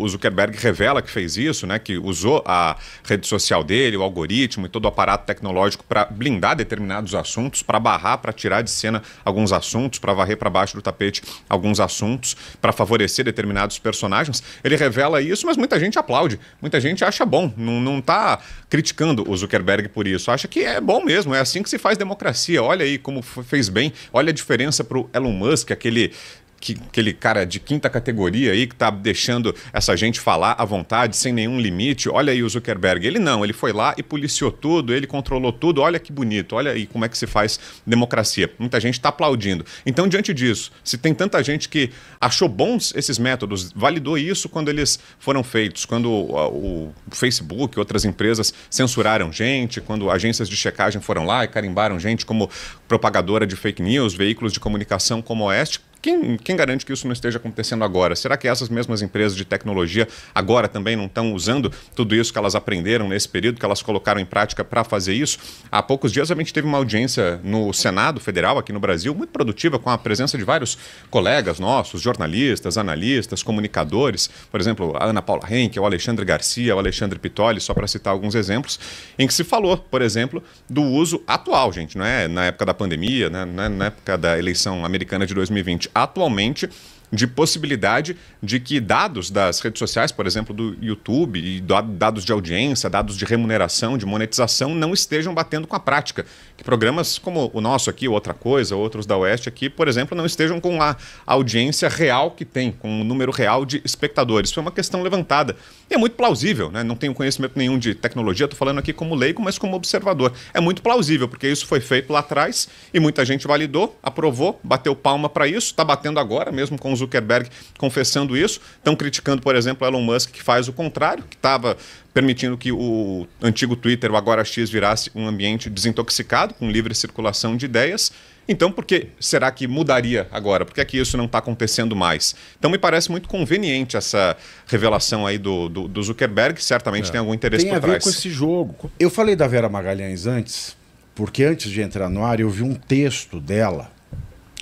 o Zuckerberg revela que fez isso, né? Que usou a rede social dele, o algoritmo e todo o aparato tecnológico para blindar determinados assuntos, para barrar, para tirar de cena alguns assuntos, para varrer para baixo do tapete alguns assuntos, para favorecer determinados personagens. Ele revela isso, mas muita gente aplaude, muita gente acha bom, não, não tá criticando o Zuckerberg por isso, acha que é bom mesmo, é assim que se faz democracia. Olha aí como fez bem, olha a diferença para o Elon Musk, aquele que, aquele cara de quinta categoria aí que está deixando essa gente falar à vontade, sem nenhum limite. Olha aí o Zuckerberg. Ele não, ele foi lá e policiou tudo, ele controlou tudo. Olha que bonito, olha aí como é que se faz democracia. Muita gente está aplaudindo. Então, diante disso, se tem tanta gente que achou bons esses métodos, validou isso quando eles foram feitos, quando o Facebook, outras empresas censuraram gente, quando agências de checagem foram lá e carimbaram gente como propagadora de fake news, veículos de comunicação como o Oeste quem, quem garante que isso não esteja acontecendo agora? Será que essas mesmas empresas de tecnologia agora também não estão usando tudo isso que elas aprenderam nesse período, que elas colocaram em prática para fazer isso? Há poucos dias a gente teve uma audiência no Senado Federal, aqui no Brasil, muito produtiva, com a presença de vários colegas nossos, jornalistas, analistas, comunicadores, por exemplo, a Ana Paula Henke, o Alexandre Garcia, o Alexandre Pitoli, só para citar alguns exemplos, em que se falou, por exemplo, do uso atual, gente, não é na época da pandemia, né? não é na época da eleição americana de 2020, atualmente de possibilidade de que dados das redes sociais, por exemplo, do YouTube, dados de audiência, dados de remuneração, de monetização, não estejam batendo com a prática. Que programas como o nosso aqui, Outra Coisa, outros da Oeste aqui, por exemplo, não estejam com a audiência real que tem, com o número real de espectadores. Foi uma questão levantada. E é muito plausível, né? Não tenho conhecimento nenhum de tecnologia, estou falando aqui como leigo, mas como observador. É muito plausível, porque isso foi feito lá atrás e muita gente validou, aprovou, bateu palma para isso, está batendo agora mesmo com os Zuckerberg confessando isso. Estão criticando, por exemplo, Elon Musk, que faz o contrário, que estava permitindo que o antigo Twitter, o agora X, virasse um ambiente desintoxicado, com livre circulação de ideias. Então, por que será que mudaria agora? Por que, é que isso não está acontecendo mais? Então, me parece muito conveniente essa revelação aí do, do, do Zuckerberg, certamente é. tem algum interesse tem por trás. Tem a ver com esse jogo. Eu falei da Vera Magalhães antes, porque antes de entrar no ar, eu vi um texto dela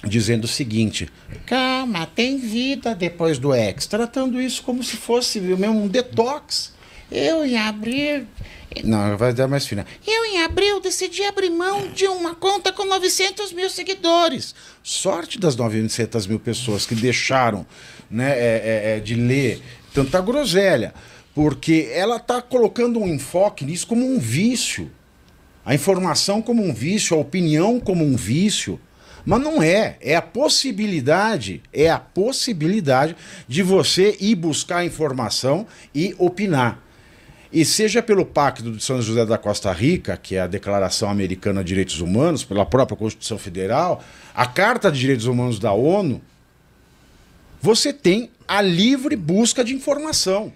dizendo o seguinte: calma, tem vida depois do ex, tratando isso como se fosse mesmo um detox. Eu em abril. Não, vai dar mais fina. Eu em abril decidi abrir mão de uma conta com 900 mil seguidores. Sorte das 900 mil pessoas que deixaram né, é, é, é, de ler tanta groselha, porque ela está colocando um enfoque nisso como um vício. A informação como um vício, a opinião como um vício. Mas não é. É a possibilidade, é a possibilidade de você ir buscar informação e opinar. E seja pelo Pacto de São José da Costa Rica, que é a Declaração Americana de Direitos Humanos, pela própria Constituição Federal, a Carta de Direitos Humanos da ONU, você tem a livre busca de informação.